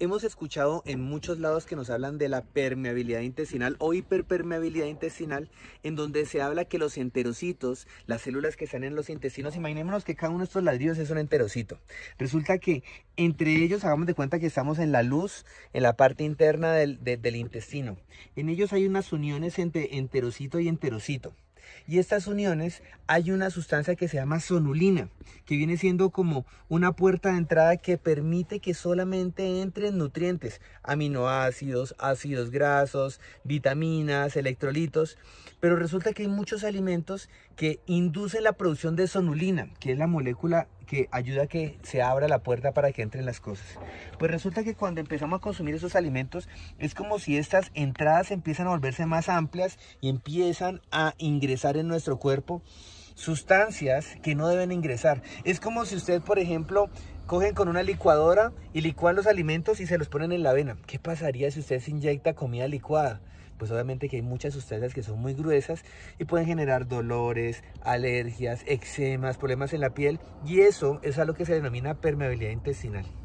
Hemos escuchado en muchos lados que nos hablan de la permeabilidad intestinal o hiperpermeabilidad intestinal, en donde se habla que los enterocitos, las células que están en los intestinos, imaginémonos que cada uno de estos ladrillos es un enterocito. Resulta que entre ellos hagamos de cuenta que estamos en la luz, en la parte interna del, del intestino. En ellos hay unas uniones entre enterocito y enterocito. Y estas uniones hay una sustancia que se llama sonulina, que viene siendo como una puerta de entrada que permite que solamente entren nutrientes, aminoácidos, ácidos grasos, vitaminas, electrolitos. Pero resulta que hay muchos alimentos que inducen la producción de sonulina, que es la molécula que ayuda a que se abra la puerta para que entren las cosas. Pues resulta que cuando empezamos a consumir esos alimentos es como si estas entradas empiezan a volverse más amplias y empiezan a ingresar en nuestro cuerpo sustancias que no deben ingresar. Es como si usted, por ejemplo, cogen con una licuadora y licuan los alimentos y se los ponen en la avena. ¿Qué pasaría si usted se inyecta comida licuada? Pues obviamente que hay muchas sustancias que son muy gruesas y pueden generar dolores, alergias, eczemas, problemas en la piel y eso es algo lo que se denomina permeabilidad intestinal.